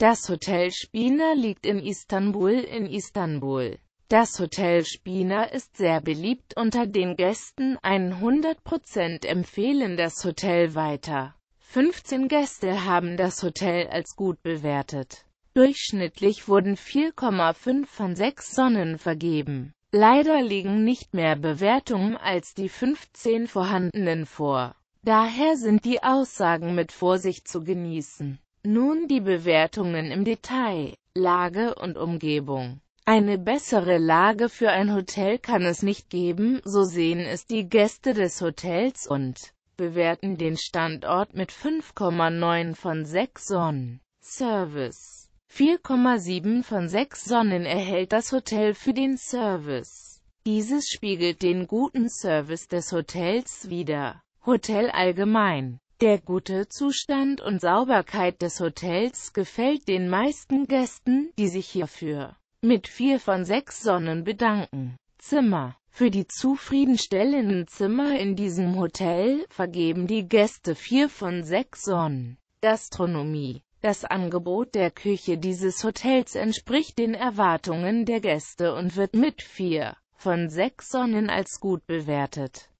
Das Hotel Spina liegt in Istanbul in Istanbul. Das Hotel Spina ist sehr beliebt unter den Gästen, 100% empfehlen das Hotel weiter. 15 Gäste haben das Hotel als gut bewertet. Durchschnittlich wurden 4,5 von 6 Sonnen vergeben. Leider liegen nicht mehr Bewertungen als die 15 vorhandenen vor. Daher sind die Aussagen mit Vorsicht zu genießen. Nun die Bewertungen im Detail. Lage und Umgebung. Eine bessere Lage für ein Hotel kann es nicht geben, so sehen es die Gäste des Hotels und bewerten den Standort mit 5,9 von 6 Sonnen. Service 4,7 von 6 Sonnen erhält das Hotel für den Service. Dieses spiegelt den guten Service des Hotels wider. Hotel allgemein der gute Zustand und Sauberkeit des Hotels gefällt den meisten Gästen, die sich hierfür mit vier von sechs Sonnen bedanken. Zimmer Für die zufriedenstellenden Zimmer in diesem Hotel vergeben die Gäste vier von sechs Sonnen. Gastronomie Das Angebot der Küche dieses Hotels entspricht den Erwartungen der Gäste und wird mit vier von sechs Sonnen als gut bewertet.